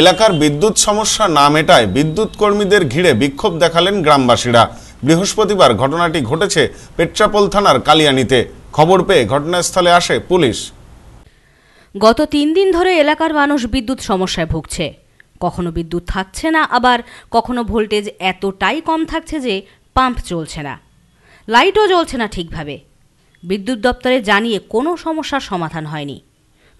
এলাকার বিদ্যুৎ সমস্যা না মেটায় বিদ্যুৎ কর্মীদের ঘিরে বিক্ষোভ দেখালেন গ্রামবাসীরা বৃহস্পতিবার ঘটনাটি ঘটেছে পেট্রাপোল থানার কালিয়ানিতে খবর পেয়ে ঘটনাস্থলে আসে পুলিশ গত তিন দিন ধরে এলাকার মানুষ বিদ্যুৎ সমস্যায় ভুগছে কখনো বিদ্যুৎ থাকছে না আবার কখনো ভোল্টেজ এতটাই কম থাকছে যে পাম্প চলছে না লাইটও জ্বলছে না ঠিকভাবে বিদ্যুৎ দপ্তরে জানিয়ে কোনো সমস্যার সমাধান হয়নি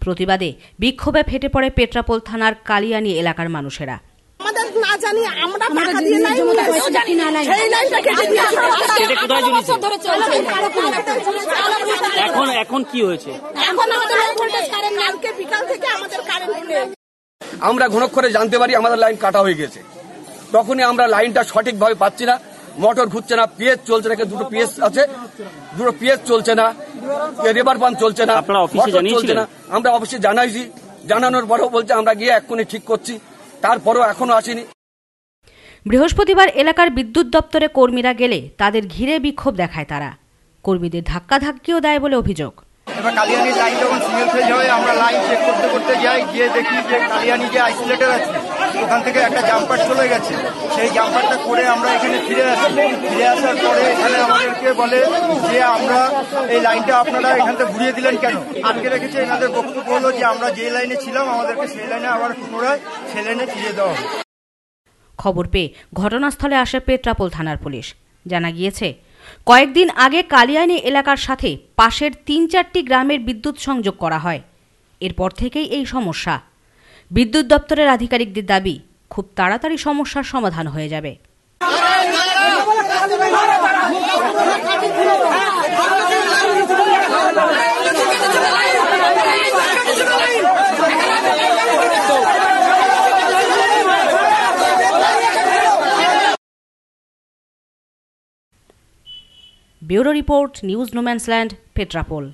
প্রতিবাদে বিক্ষোভে ফেটে পড়ে পেট্রাপোল থানার কালিয়ানি এলাকার মানুষেরা আমরা এখন কি হয়েছে আমরা ঘনক্ষরে জানতে পারি আমাদের লাইন কাটা হয়ে গেছে তখনই আমরা লাইনটা সঠিকভাবে পাচ্ছি না মোটর ঘুরছে না পিএস চলছে না দুটো পিএস আছে দুটো পিএস চলছে না রেবার পাম্প চলছে না চলছে না আমরা অবশ্যই জানাইছি জানানোর পরও বলছে আমরা গিয়ে এক্ষুনি ঠিক করছি তারপরও এখনো আসেনি বৃহস্পতিবার এলাকার বিদ্যুৎ দপ্তরে কর্মীরা গেলে তাদের ঘিরে বিক্ষোভ দেখায় তারা কর্মীদের ধাক্কা ধাক্কিও দেয় বলে অভিযোগ এবার কালিয়ানির লাইন যখন সিগন্যাল ফেল হয় আমরা লাইন চেক করতে করতে যাই গিয়ে দেখি যে কালিয়ানি যে আইসোলেটেড আছে ওখান থেকে একটা জাম্পার চলে গেছে সেই জাম্পারটা করে আমরা এখানে ফিরে আসি ফিরে আসার পরে এখানে আমাদেরকে বলে যে আমরা এই লাইনটা আপনারা এখান ঘুরিয়ে দিলেন কেন আটকে রেখেছে এনাদের বক্তব্য হলো যে আমরা যে লাইনে ছিলাম আমাদেরকে সেই লাইনে আবার পুনরায় সেই লাইনে ফিরিয়ে দেওয়া খবর পেয়ে ঘটনাস্থলে আসে পেট্রাপোল থানার পুলিশ জানা গিয়েছে কয়েকদিন আগে কালিয়ানি এলাকার সাথে পাশের তিন চারটি গ্রামের বিদ্যুৎ সংযোগ করা হয় এরপর থেকেই এই সমস্যা বিদ্যুৎ দপ্তরের আধিকারিকদের দাবি খুব তাড়াতাড়ি সমস্যার সমাধান হয়ে যাবে bureau report news no man's land Petrapole